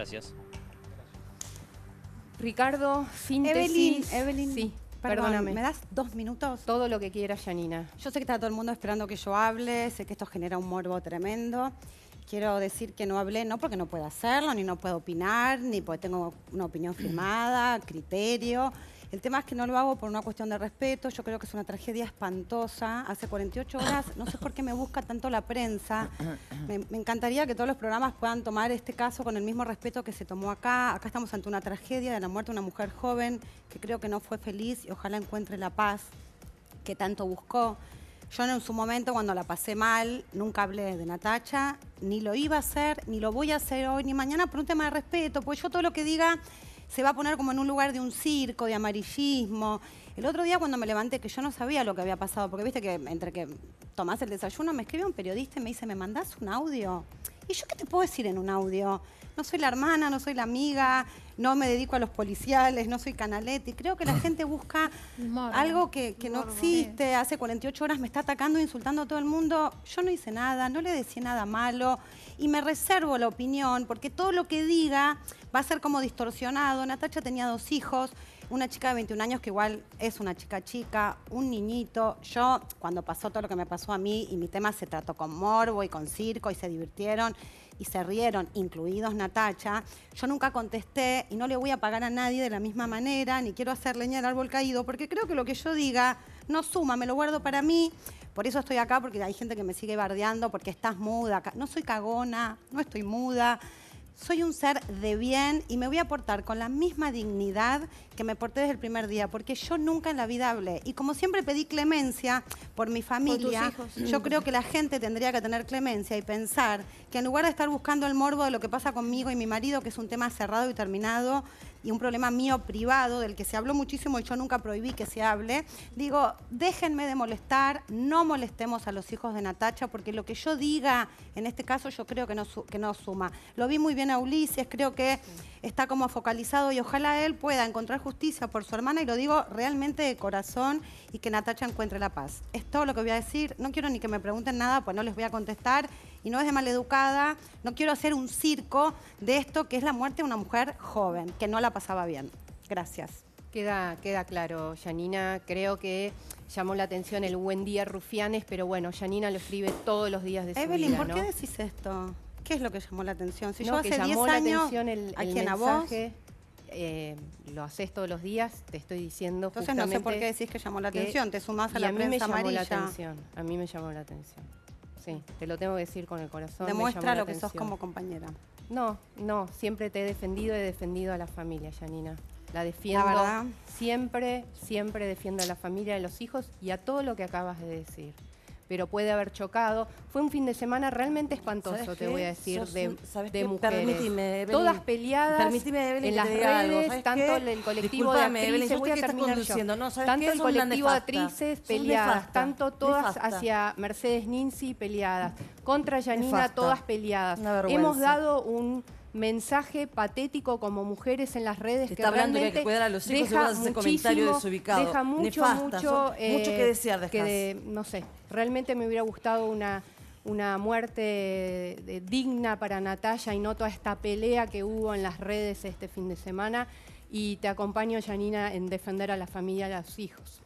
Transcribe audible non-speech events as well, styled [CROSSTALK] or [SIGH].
Gracias. Ricardo, síntesis. Evelyn, Evelyn. Perdóname. ¿me das dos minutos? Todo lo que quiera, Janina. Yo sé que está todo el mundo esperando que yo hable, sé que esto genera un morbo tremendo. Quiero decir que no hablé, no porque no pueda hacerlo, ni no puedo opinar, ni porque tengo una opinión firmada, criterio. El tema es que no lo hago por una cuestión de respeto, yo creo que es una tragedia espantosa. Hace 48 horas, no sé por qué me busca tanto la prensa. Me, encantaría que todos los programas puedan tomar este caso con el mismo respeto que se tomó acá. Acá estamos ante una tragedia de la muerte de una mujer joven que creo que no fue feliz y ojalá encuentre la paz que tanto buscó. Yo en su momento, cuando la pasé mal, nunca hablé de Natacha, ni lo iba a hacer, ni lo voy a hacer hoy, ni mañana por un tema de respeto, porque yo todo lo que diga se va a poner como en un lugar de un circo, de amarillismo. El otro día cuando me levanté, que yo no sabía lo que había pasado, porque viste que entre que tomás el desayuno, me escribe un periodista y me dice, ¿me mandás un audio? ¿Y yo qué te puedo decir en un audio? No soy la hermana, no soy la amiga, no me dedico a los policiales, no soy canaletti. Creo que la [LAUGHS] gente busca algo que, no existe. Hace 48 horas me está atacando, insultando a todo el mundo. Yo no hice nada, no le decía nada malo. Y me reservo la opinión, porque todo lo que diga va a ser como distorsionado. Natacha tenía dos hijos una chica de 21 años que igual es una chica chica, un niñito. Yo, cuando pasó todo lo que me pasó a mí y mi tema se trató con morbo y con circo y se divirtieron y se rieron, incluidos Natacha, yo nunca contesté y no le voy a pagar a nadie de la misma manera, ni quiero hacer leña al árbol caído, porque creo que lo que yo diga no suma, me lo guardo para mí. Por eso estoy acá, porque hay gente que me sigue bardeando, porque estás muda. No soy cagona, no estoy muda soy un ser de bien y me voy a portar con la misma dignidad que me porté desde el primer día, porque yo nunca en la vida hablé. Y como siempre pedí clemencia por mi familia, yo creo que la gente tendría que tener clemencia y pensar que en lugar de estar buscando el morbo de lo que pasa conmigo y mi marido, que es un tema cerrado y terminado, y un problema mío privado del que se habló muchísimo y yo nunca prohibí que se hable, digo, déjenme de molestar, no molestemos a los hijos de Natacha porque lo que yo diga, en este caso yo creo que no, que no suma. Lo vi muy bien a Ulises, creo que está como focalizado y ojalá él pueda encontrar justicia por su hermana y lo digo realmente de corazón y que Natacha encuentre la paz. Es todo lo que voy a decir, no quiero ni que me pregunten nada, pues no les voy a contestar y no es de maleducada, no quiero hacer un circo de esto que es la muerte de una mujer joven, que no la pasaba bien. Gracias. Queda, queda claro, Yanina, Creo que llamó la atención el buen día Rufianes, pero bueno, Yanina lo escribe todos los días de su vida. Evelyn, ¿por qué decís esto? ¿Qué es lo que llamó la atención? Si yo hace que llamó la atención el, ¿a eh, lo haces todos los días, te estoy diciendo Entonces no sé por qué decís que llamó la atención, te sumás a la prensa amarilla. A mí me llamó la atención, a mí me llamó la atención sí, te lo tengo que decir con el corazón. Demuestra lo que sos como compañera. No, no, siempre te he defendido, y he defendido a la familia, Janina. La defiendo. Siempre, siempre defiendo a la familia, a los hijos y a todo lo que acabas de decir pero puede haber chocado. Fue un fin de semana realmente espantoso, te voy a decir, de, de mujeres. Evelyn, Todas peleadas en las redes, tanto el colectivo de actrices, voy a terminar yo, tanto el colectivo de actrices peleadas, tanto todas hacia Mercedes Ninzi peleadas, contra Yanina todas peleadas. Hemos dado un mensaje patético como mujeres en las redes que hablando realmente cuidar a los hijos deja Deja mucho, mucho, mucho que eh, desear después que No sé, realmente me hubiera gustado una, una muerte digna para Natalia y no toda esta pelea que hubo en las redes este fin de semana. Y te acompaño, Janina, en defender a la familia y a los hijos.